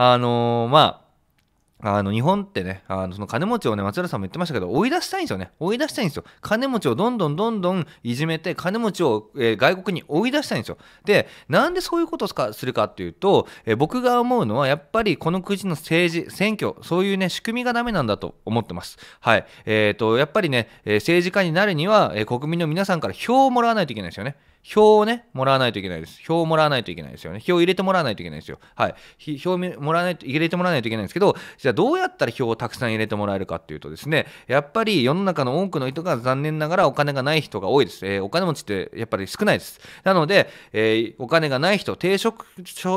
あのー、まああの日本ってね、あのその金持ちをね、松浦さんも言ってましたけど、追い出したいんですよね。追い出したいんですよ。金持ちをどんどんどんどんいじめて、金持ちを、えー、外国に追い出したいんですよ。で、なんでそういうことをするかっていうと、えー、僕が思うのは、やっぱりこの国の政治、選挙、そういうね、仕組みがダメなんだと思ってます。はい。えっ、ー、と、やっぱりね、え政治家になるには、え国民の皆さんから票をもらわないといけないですよね。票をね、もらわないといけないです。票をもらわないといけないですよね。票を入れてもらわないといけないですよ。はい。票をもらわないと、入れてもらわないといけないんですけど、じゃじゃあどうやったら票をたくさん入れてもらえるかっていうとですねやっぱり世の中の多くの人が残念ながらお金がない人が多いです、えー、お金持ちってやっぱり少ないですなので、えー、お金がない人低所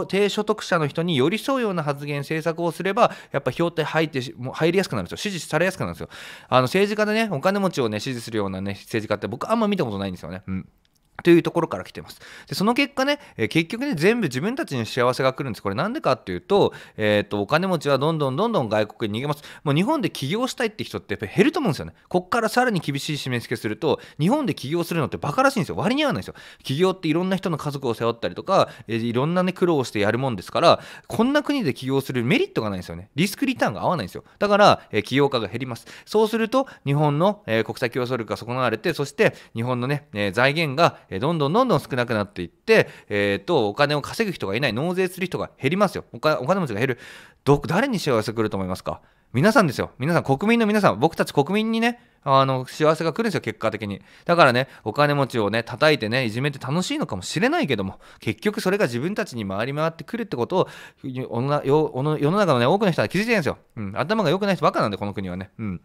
低所得者の人に寄り添うような発言政策をすればやっぱ票って入ってもう入りやすくなるんですよ支持されやすくなるんですよあの政治家でねお金持ちをね支持するようなね政治家って僕あんま見たことないんですよねうんというところから来てます。で、その結果ね、えー、結局ね、全部自分たちに幸せが来るんです。これなんでかっていうと、えっ、と、お金持ちはどんどんどんどん外国に逃げます。もう日本で起業したいって人ってやっぱり減ると思うんですよね。こっからさらに厳しい締め付けすると、日本で起業するのってバカらしいんですよ。割に合わないんですよ。起業っていろんな人の家族を背負ったりとか、えー、いろんなね、苦労をしてやるもんですから、こんな国で起業するメリットがないんですよね。リスクリターンが合わないんですよ。だから、え起業家が減ります。そうすると、日本の、え国際競争力が損なわれて、そして日本のね、え財源がえどんどんどんどん少なくなっていって、えー、とお金を稼ぐ人がいない納税する人が減りますよお金持ちが減る誰に幸せ来ると思いますか皆さんですよ。皆さん、国民の皆さん、僕たち国民にね、あの、幸せが来るんですよ、結果的に。だからね、お金持ちをね、叩いてね、いじめて楽しいのかもしれないけども、結局それが自分たちに回り回ってくるってことを、世の中のね、多くの人は気づいてるんですよ。うん、頭が良くない人ばっかなんで、この国はね。うん。